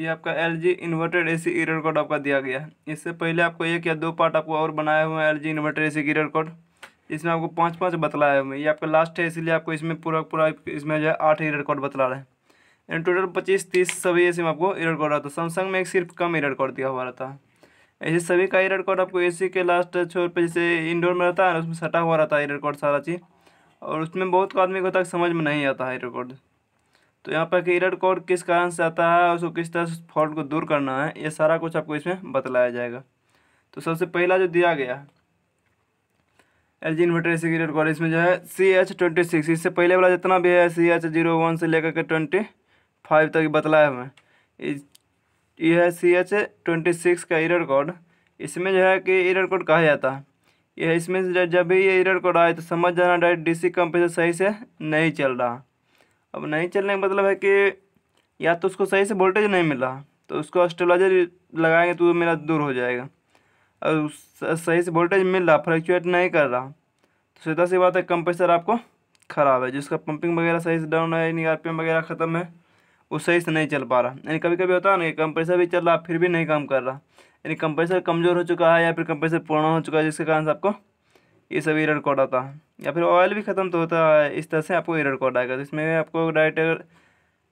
ये आपका L G inverted A C error code आपका दिया गया है इससे पहले आपको एक या दो पार्ट आपको और बनाए हुए हैं L G inverted A C error code इसमें आपको पाँच पाँच बतलाए हुए हैं ये आपका लास्ट है इसीलिए आपको इसमें पूरा पूरा इसमें जो है आठ एरर कोड बतला रहे हैं इन टोटल पच्चीस तीस सभी ऐसे में आपको एरर कोड रहता है सैमसंग में एक सिर्फ कम एरर कोड दिया हुआ रहता है ऐसे सभी का एरर कोड आपको सी के लास्ट छोर पर जैसे इंडोर में रहता है उसमें सटा हुआ रहता है एरर कोड सारा चीज़ और उसमें बहुत आदमी को तक समझ में नहीं आता है एरर कोड तो यहाँ पर कि एरर कोड किस कारण से आता है उसको किस तरह से फॉल्ट को दूर करना है ये सारा कुछ आपको इसमें बतलाया जाएगा तो सबसे पहला जो दिया गया एल जी इन्वर्टर एसी की कोड इसमें जो है सी एच ट्वेंटी सिक्स इससे पहले वाला जितना भी है सी एच जीरो वन से लेकर के ट्वेंटी फाइव तक बतलाया हमें ये है सी एच ट्वेंटी सिक्स का एरर कोड इसमें जो है कि एरर कोड कहा जाता है यह इसमें जब भी ये एरर कोड आए तो समझ जाना डायरेक्ट डीसी से सही से नहीं चल रहा अब नहीं चलने का मतलब है कि या तो उसको सही से वोल्टेज नहीं मिला तो उसको स्टेबलाइजर लगाएंगे तो मेरा दूर हो जाएगा और सही से वोल्टेज मिल रहा फ्लक्चुएट नहीं कर रहा तो सीधा सी बात है कंप्रेसर आपको ख़राब है जिसका पंपिंग वगैरह सही से डाउन है यानी आर वगैरह ख़त्म है वो सही से नहीं चल पा रहा यानी कभी कभी होता है ना कि कंप्रेसर भी चल रहा फिर भी नहीं काम कर रहा यानी कंप्रेसर कमज़ोर हो चुका है या फिर कंप्रेसर पुराना हो चुका है जिसके कारण से आपको ये सब रिकॉर्ड आता है या फिर ऑयल भी ख़त्म तो होता है इस तरह से आपको एरर कोड आएगा तो इसमें आपको डायरेक्ट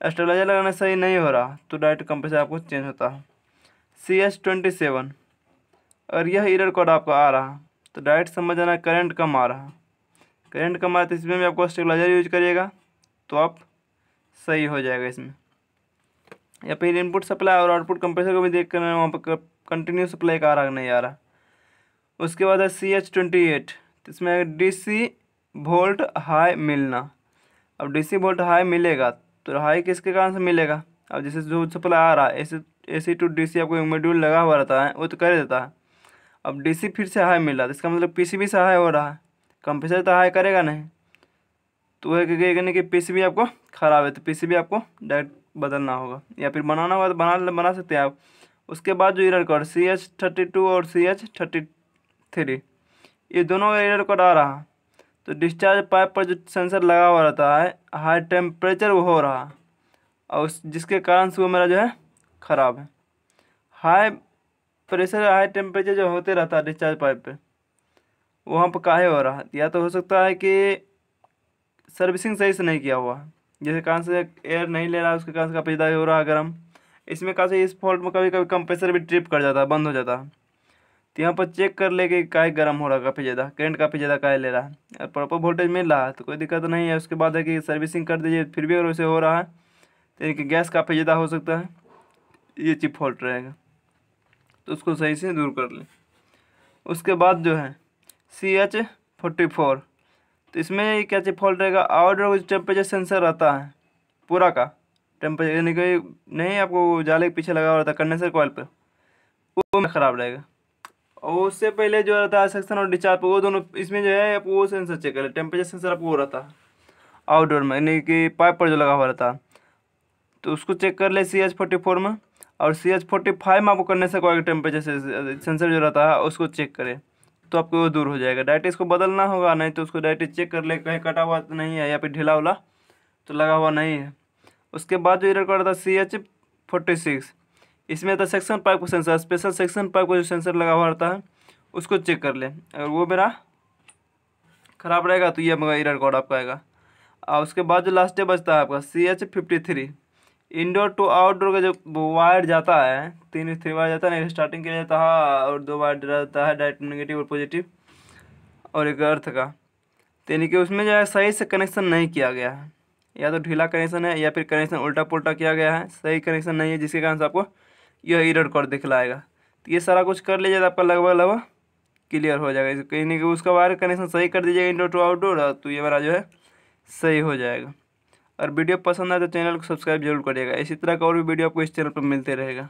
एस्ट्रोलाइजर लगाना सही नहीं हो रहा तो डायरेक्ट कंपनी आपको चेंज होता है सी एस ट्वेंटी सेवन और यह एरर कोड आपको आ रहा तो डायरेक्ट समझ जाना करंट कम आ रहा करंट कम आ रहा तो इसमें भी आपको स्टेबलाइजर यूज करिएगा तो आप सही हो जाएगा इसमें या फिर इनपुट सप्लाई और आउटपुट कंप्रेसर को भी देख कर वहाँ पर कंटिन्यू सप्लाई का आ रहा नहीं आ रहा उसके बाद है सी एच ट्वेंटी एट तो इसमें डीसी वोल्ट हाई मिलना अब डीसी वोल्ट हाई मिलेगा तो हाई किसके कारण से मिलेगा अब जैसे जो सप्लाई आ रहा है ऐसे ए सी टू डी सी आपको मेड्यूल लगा हुआ रहता है वो तो कर देता है अब डी सी फिर से हाई मिल रहा है तो इसका मतलब पी सी बी से हाई हो रहा है कंप्रेसर तो हाई करेगा नहीं तो वह कहने कि पी सी बी आपको ख़राब है तो पी सी बी आपको डायरेक्ट बदलना होगा या फिर बनाना होगा तो बना बना सकते हैं आप उसके बाद जो इरर कर सी एच थर्टी टू और सी एच थर्टी थ्री ये दोनों रेडर कर आ रहा तो डिस्चार्ज पाइप पर जो सेंसर लगा हुआ रहता है हाई टेम्परेचर वो हो रहा और उस जिसके कारण से वो मेरा जो है ख़राब है हाई प्रेशर हाई टेम्परेचर जो होते रहता है डिस्चार्ज पाइप पर वहाँ पर काहे हो रहा या तो हो सकता है कि सर्विसिंग सही से नहीं किया हुआ है जैसे कहाँ से एयर नहीं ले रहा उसके कारण से काफी हो रहा है गर्म इसमें कहाँ से इस फॉल्ट में कभी कभी कंप्रेसर भी ट्रिप कर जाता है बंद हो जाता है तो यहाँ पर चेक कर ले कि काय गर्म हो रहा है काफ़ी ज़्यादा करंट काफ़ी ज़्यादा काय ले रहा है और प्रॉपर वोल्टेज मिल रहा है तो कोई दिक्कत नहीं है उसके बाद है कि सर्विसिंग कर दीजिए फिर भी अगर उसे हो रहा है तो यानी कि गैस काफ़ी ज़्यादा हो सकता है ये चिप फॉल्ट रहेगा तो उसको सही से दूर कर लें उसके बाद जो है सी एच फोर्टी फोर तो इसमें क्या चिप फॉल्ट रहेगा आउटडोर टेम्परेचर सेंसर रहता है पूरा का टेम्परेचर यानी कि नहीं आपको जाले के पीछे लगा हुआ रहता कंडेंसर कॉल पर वो ख़राब रहेगा और उससे पहले जो रहता है सेक्शन और डिस्चार्ज वो दोनों इसमें जो है आपको वो सेंसर चेक कर टेम्परेचर सेंसर आपको वो रहता है आउटडोर में यानी कि पाइप पर जो लगा हुआ रहता है तो उसको चेक कर ले सी एच फोर्टी फोर में और सी एच फोर्टी फाइव में आपको करने से कोई टेम्परेचर सेंसर जो रहता है उसको चेक करें तो आपको वो दूर हो जाएगा डायरेक्ट इसको बदलना होगा नहीं तो उसको डायरेक्ट चेक कर ले कहीं कटा हुआ तो नहीं है या फिर ढीला उला तो लगा हुआ नहीं है उसके बाद जो एरर कर रहा था सी एच फोर्टी सिक्स इसमें आता है सेक्शन पाइप का सेंसर स्पेशल सेक्शन पाइप का जो सेंसर लगा हुआ रहता है उसको चेक कर लें अगर वो मेरा ख़राब रहेगा तो ये मेरा एरर कोड आपका आएगा और उसके बाद जो लास्ट डे बचता है आपका C H fifty three indoor to outdoor का जो वायर जाता है तीन थ्री वायर जाता है स्टार्टिंग के लिए जाता है और दो वायर जाता है डायरेक्ट नेगेटिव और पॉजिटिव और एक अर्थ का तो यानी कि उसमें जो है सही से कनेक्शन नहीं किया गया है या तो ढीला कनेक्शन है या फिर कनेक्शन उल्टा पुल्टा किया गया है सही कनेक्शन नहीं है जिसके कारण से आपको यह एरर कर दिखलाएगा तो ये सारा कुछ कर लीजिए तो आपका लगभग लगभग क्लियर हो जाएगा इसको कहीं कि उसका वायर कनेक्शन सही कर दीजिएगा इंडोर टू आउटडोर तो ये हमारा जो है सही हो जाएगा और वीडियो पसंद आए तो चैनल को सब्सक्राइब जरूर करिएगा इसी तरह का और भी वीडियो आपको इस चैनल पर मिलते रहेगा